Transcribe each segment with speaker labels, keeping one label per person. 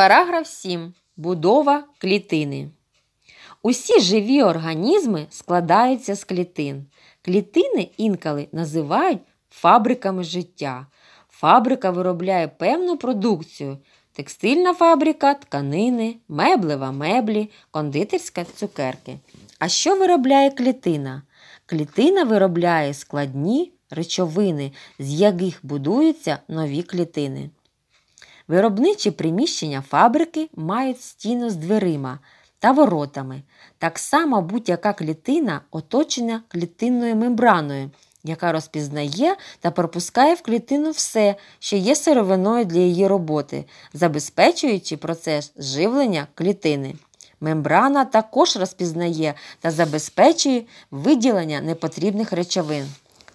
Speaker 1: Параграф 7. Будова клітини. Усі живі організми складаються з клітин. Клітини інколи називають фабриками життя. Фабрика виробляє певну продукцію. Текстильна фабрика, тканини, меблева меблі, кондитерська цукерки. А що виробляє клітина? Клітина виробляє складні речовини, з яких будуються нові клітини. Виробничі приміщення фабрики мають стіну з дверима та воротами. Так само будь-яка клітина оточена клітинною мембраною, яка розпізнає та пропускає в клітину все, що є сировиною для її роботи, забезпечуючи процес живлення клітини. Мембрана також розпізнає та забезпечує виділення непотрібних речовин.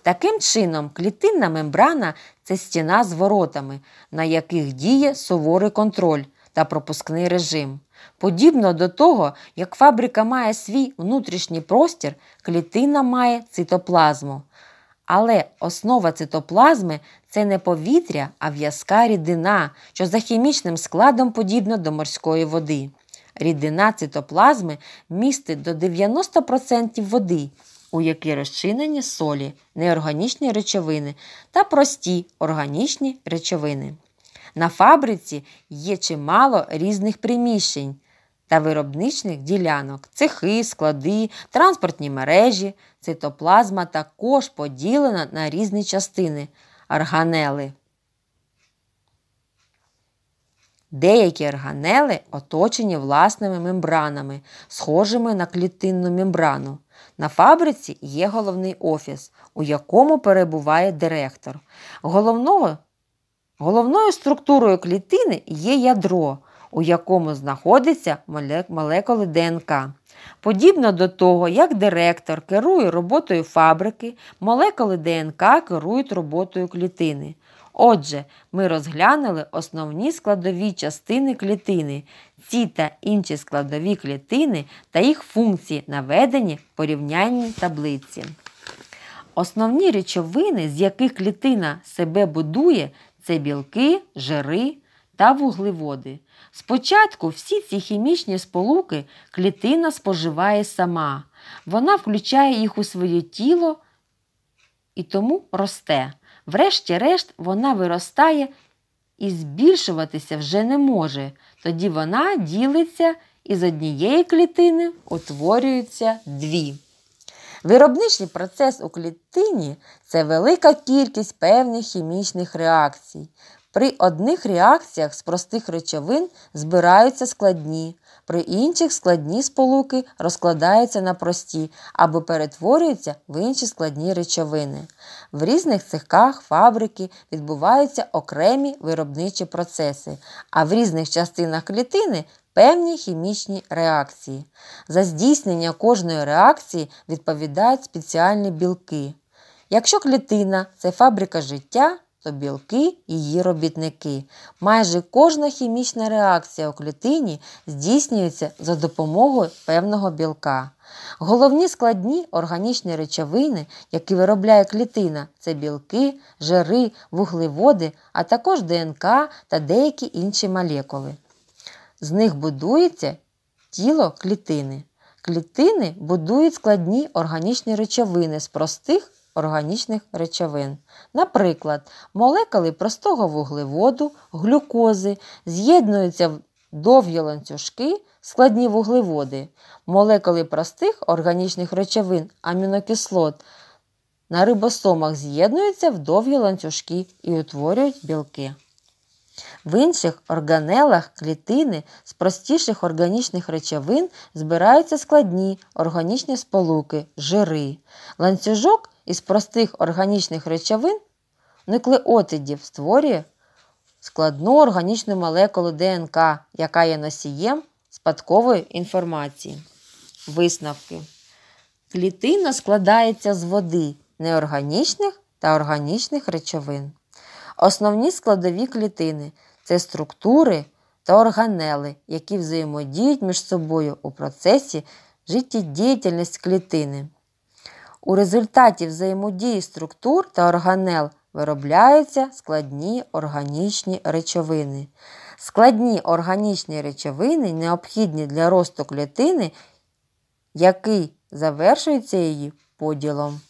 Speaker 1: Таким чином, клітинна мембрана це стіна з воротами, на яких діє суворий контроль та пропускний режим. Подібно до того, як фабрика має свій внутрішній простір, клітина має цитоплазму. Але основа цитоплазми це не повітря, а в'язка рідина, що за хімічним складом подібно до морської води. Рідина цитоплазми містить до 90% води у які розчинені солі, неорганічні речовини та прості органічні речовини. На фабриці є чимало різних приміщень та виробничних ділянок, цехи, склади, транспортні мережі, цитоплазма також поділена на різні частини органели. Деякі органели оточені власними мембранами, схожими на клітинну мембрану. На фабриці є головний офіс, у якому перебуває директор. Головного, Головною структурою клітини є ядро, у якому знаходяться молекули ДНК. Подібно до того, як директор керує роботою фабрики, молекули ДНК керують роботою клітини. Отже, ми розглянули основні складові частини клітини, ці та інші складові клітини та їх функції наведені в порівнянній таблиці. Основні речовини, з яких клітина себе будує, це білки, жири та вуглеводи. Спочатку всі ці хімічні сполуки клітина споживає сама. Вона включає їх у своє тіло і тому росте. Врешті-решт вона виростає і збільшуватися вже не може. Тоді вона ділиться і з однієї клітини утворюються дві. Виробничий процес у клітині це велика кількість певних хімічних реакцій. При одних реакціях з простих речовин збираються складні, при інших складні сполуки розкладаються на прості або перетворюються в інші складні речовини. В різних цехах фабрики відбуваються окремі виробничі процеси, а в різних частинах клітини певні хімічні реакції. За здійснення кожної реакції відповідають спеціальні білки. Якщо клітина це фабрика життя, то білки її робітники. Майже кожна хімічна реакція у клітині здійснюється за допомогою певного білка. Головні складні органічні речовини, які виробляє клітина, це білки, жири, вуглеводи, а також ДНК та деякі інші молекули. З них будується тіло клітини. Клітини будують складні органічні речовини з простих органічних речовин. Наприклад, молекули простого вуглеводу, глюкози з'єднуються в довгі ланцюжки, складні вуглеводи, молекули простих органічних речовин амінокислот. На рибосомах з'єднуються в довгі ланцюжки і утворюють білки. В інших органелах клітини з простіших органічних речовин збираються складні органічні сполуки, жири. Ланцюжок із простих органічних речовин нуклеотидів створює складну органічну молекулу ДНК, яка є носієм спадкової інформації. Висновки. Клітина складається з води неорганічних та органічних речовин. Основні складові клітини це структури та органели, які взаємодіють між собою у процесі життєдіяльності клітини. У результаті взаємодії структур та органел виробляються складні органічні речовини. Складні органічні речовини необхідні для росту клітини, який завершується її поділом.